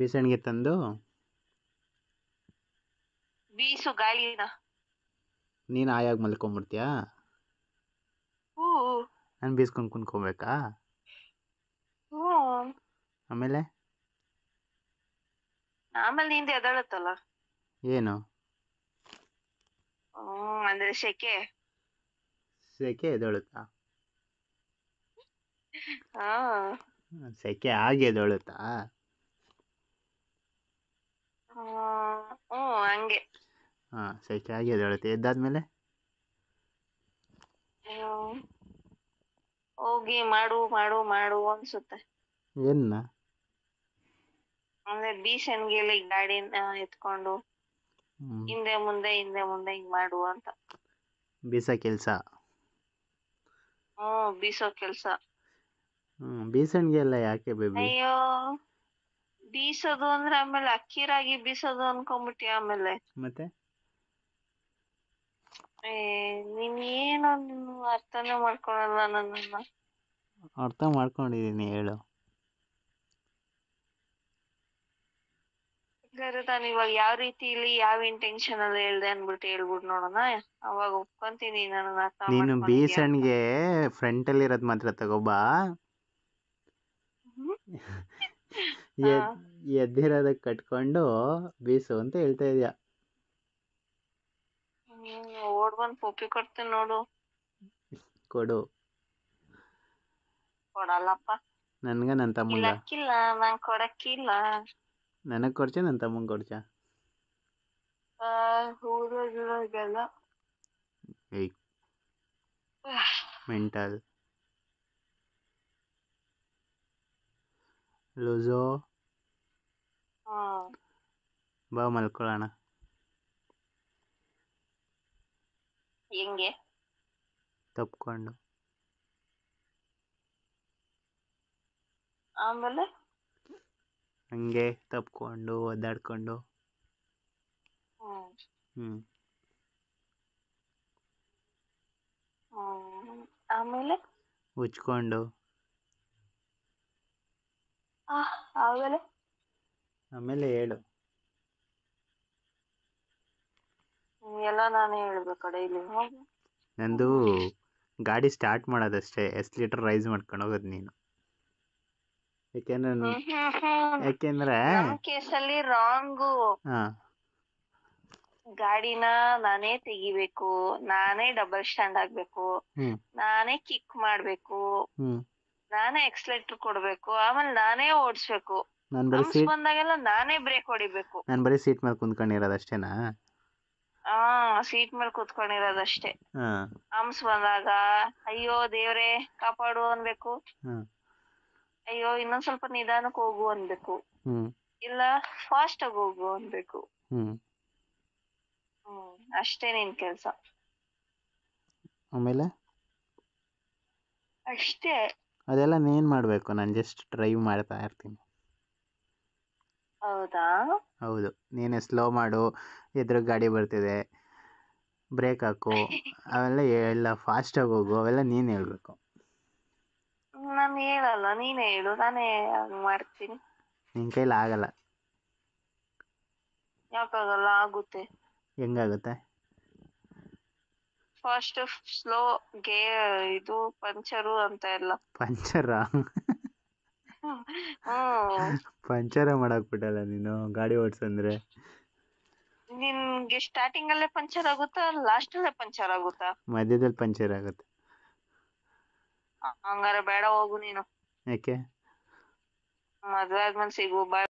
ಬೀಸಣಿಗೆ ತಂದು ಬೀಸು ಗಾಳಿನ ನೀನು ಆಯಾಗಿ ಮಲ್ಕೊಂಡ್ಬಿಡ್ತೀಯಾ ಹೂ ನಾನು ಬೀಸ್ಕೊಂಡು ಕುಂದ್ಕೊಬೇಕಾ ಹೂ ಆಮೇಲೆ ಆಮೇಲೆ ನಿಂದು ಎದಳತ್ತಲ್ಲ ಏನು ಹ್ಮ್ ಅಂದ್ರೆ ಸೆಕೆ ಸೆಕೆ ಎದಳುತ್ತಾ ಹಾ ಸೆಕೆ ಆಗಿ ಎದಳುತ್ತಾ ಹ್ಞೂ ಹಂಗೆ ಹಾ ಸೈಕಲ್ ಆಗಿ ಎದ್ದೇಳುತ್ತೆ ಎದ್ದಾದ್ಮೇಲೆ ಹೋಗಿ ಮಾಡು ಮಾಡು ಮಾಡು ಅನ್ಸುತ್ತೆ ಏನ್ನ ಅಂದ್ರೆ ಬೀಸನ್ಗೆಲ್ಲ ಈ ಗಾಡಿನ ಎತ್ಕೊಂಡು ಹಿಂದೆ ಮುಂದೆ ಹಿಂದೆ ಮುಂದೆ ಹಿಂಗ್ ಮಾಡು ಅಂತ ಬೀಸೋ ಕೆಲಸ ಹ್ಮ್ ಬೀಸೋ ಕೆಲ್ಸ ಹ್ಮ್ ಬೀಸಣಿಗೆ ಎಲ್ಲ ಯಾಕೆ ಬೇಬಿ ಅಯ್ಯೋ ಬೀಸೋದು ಅಂದ್ರೆ ಆಮೇಲೆ ಅಕ್ಕಿ ರಾಗಿ ಬೀಸೋದು ಅನ್ಕೊಂಬಿಟ್ಟಿ ಆಮೇಲೆ ಮತ್ತೆ ಏ ನೀನ್ ಏನು ನೀನು ಅರ್ಥನೇ ಮಾಡ್ಕೊಳಲ್ಲ ನನ್ನನ್ನ ಅರ್ಥ ಮಾಡ್ಕೊಂಡಿದೀನಿ ಹೇಳು ಸರಿ ನಾನು ಇವಾಗ ಯಾವ ರೀತಿಲಿ ಇಲ್ಲಿ ಯಾವ ಇಂಟೆನ್ಷನ್ ಅಲ್ಲಿ ಹೇಳ್ದೆ ಅನ್ಬಿಟ್ಟು ಹೇಳ್ಬಿಟ್ಟು ನೋಡೋಣ ಅವಾಗ ಒಪ್ಕೊಂತೀನಿ ನನ್ನ ಅರ್ಥ ನೀನು ಬೀಸಣ್ಣಗೆ ಫ್ರಂಟ್ ಅಲ್ಲಿ ಇರೋದು ಮಾತ್ರ ತಗೋಬಾ ಎದ್ದಿರೋದಕ್ಕೆ ಕಟ್ಕೊಂಡು ಬೀಸು ಅಂತ ಹೇಳ್ತಾ ಇದೀಯ ಓಡ್ ಬಂದ್ ಪೂಪಿ ಕೊಡ್ತೀನಿ ನೋಡು ಕೊಡು ಕೊಡಲ್ಲಪ್ಪ ನನ್ಗ ನನ್ನ ತಮ್ಮಂಗ ಲಕ್ಕಿಲ್ಲ ನಾನು ಕೊಡಕ್ಕಿಲ್ಲ ನನಗೆ ಕೊಡ್ಚ ನನ್ನ ತಮ್ಮಂಗೆ ಕೊಡ್ಚ ಮೆಂಟಲ್ ಲುಜೋ ಬಾ ಮಲ್ಕೊಳ್ಳೋಣ ಹೆಂಗೆ ತಪ್ಕೊಂಡು ಆಮೇಲೆ ಹಂಗೆ ತಪ್ಕೊಂಡು ಒದ್ದಾಡ್ಕೊಂಡು ಹ್ಮ್ ಆಮೇಲೆ ಉಚ್ಕೊಂಡು ಆ, ಆಮೇಲೆ ಆಮೇಲೆ ಹೇಳು ನಂದು ಗಾಡಿ ಸ್ಟಾರ್ಟ್ ಮಾಡೋದಷ್ಟೇ ಎಷ್ಟು ಲೀಟರ್ ರೈಸ್ ಮಾಡ್ಕೊಂಡು ಹೋಗೋದು ನೀನು ಯಾಕೆಂದ್ರೆ ಯಾಕೆಂದ್ರೆ ಕೇಸಲ್ಲಿ ರಾಂಗು ಗಾಡಿನ ನಾನೇ ತೆಗಿಬೇಕು ನಾನೇ ಡಬಲ್ ಸ್ಟ್ಯಾಂಡ್ ಆಗ್ಬೇಕು ನಾನೇ ಕಿಕ್ ಮಾಡ್ಬೇಕು ನಾನೇ ಎಕ್ಸಲೇಟರ್ ಕೊಡ್ಬೇಕು ಆಮೇಲೆ ನಾನೇ ಓಡಿಸ್ಬೇಕು ನಾನು ಬಂದಾಗೆಲ್ಲ ನಾನೇ ಬ್ರೇಕ್ ಹೊಡಿಬೇಕು ನಾನು ಬರೀ ಸೀಟ್ ಮೇಲೆ ಕುಂತ್ಕೊಂಡಿರೋದು ಅಷ್ಟೇನಾ ಆ ಸೀಟ್ ಮೇಲೆ ಕೂತ್ಕೊಂಡಿರೋದಷ್ಟೇ ಹಂಸ್ ಬಂದಾಗ ಅಯ್ಯೋ ದೇವ್ರೇ ಕಾಪಾಡು ಅನ್ಬೇಕು ಅಯ್ಯೋ ಇನ್ನೊಂದ್ ಸ್ವಲ್ಪ ನಿಧಾನಕ್ಕೆ ಹೋಗು ಅನ್ಬೇಕು ಇಲ್ಲ ಫಾಸ್ಟ್ ಆಗಿ ಹೋಗು ಅನ್ಬೇಕು ಹ್ಮ್ ಅಷ್ಟೇ ನಿನ್ ಕೆಲ್ಸ ಆಮೇಲೆ ಅಷ್ಟೇ ಅದೆಲ್ಲ ನೇನು ಮಾಡಬೇಕು ನಾನು ಜಸ್ಟ್ ಡ್ರೈವ್ ಮಾಡ್ತಾ ಇರ್ತೀನಿ ಹೌದಾ ಹೌದು ನೀನೇ ಸ್ಲೋ ಮಾಡು ಎದುರು ಗಾಡಿ ಬರ್ತಿದೆ ಬ್ರೇಕ್ ಹಾಕು ಅವೆಲ್ಲ ಎಲ್ಲ ಫಾಸ್ಟಾಗಿ ಹೋಗು ಅವೆಲ್ಲ ನೀನು ಹೇಳಬೇಕು ನಾನು ಹೇಳಲ್ಲ ನೀನೇ ಹೇಳು ನಾನೇ ಮಾಡ್ತೀನಿ ನಿನ್ನ ಕೈಲಿ ಆಗಲ್ಲ ಯಾಕಾಗಲ್ಲ ಆಗುತ್ತೆ ಹೆಂಗಾಗುತ್ತೆ ಫಾಸ್ಟ್ ಸ್ಲೋ ಗೇ ಇದು ಪಂಚರು ಅಂತ ಎಲ್ಲ ಪಂಚರ ಹ್ಮ್ ಪಂಚರ ಮಾಡಕ್ ಬಿಡಲ್ಲ ನೀನು ಗಾಡಿ ಓಡ್ಸಂದ್ರೆ ನಿನ್ಗೆ ಸ್ಟಾರ್ಟಿಂಗ್ ಅಲ್ಲೇ ಪಂಚರ್ ಆಗುತ್ತಾ ಲಾಸ್ಟ್ ಅಲ್ಲೇ ಪಂಚರ್ ಆಗುತ್ತಾ ಮಧ್ಯದಲ್ಲಿ ಪಂಚರ್ ಆಗುತ್ತೆ ಹಂಗಾರೆ ಬೇಡ ಹೋಗು ನೀನು ಯಾಕೆ ಮದ್ವೆ ಆದ್ಮೇಲೆ ಸಿಗು ಬಾಯ್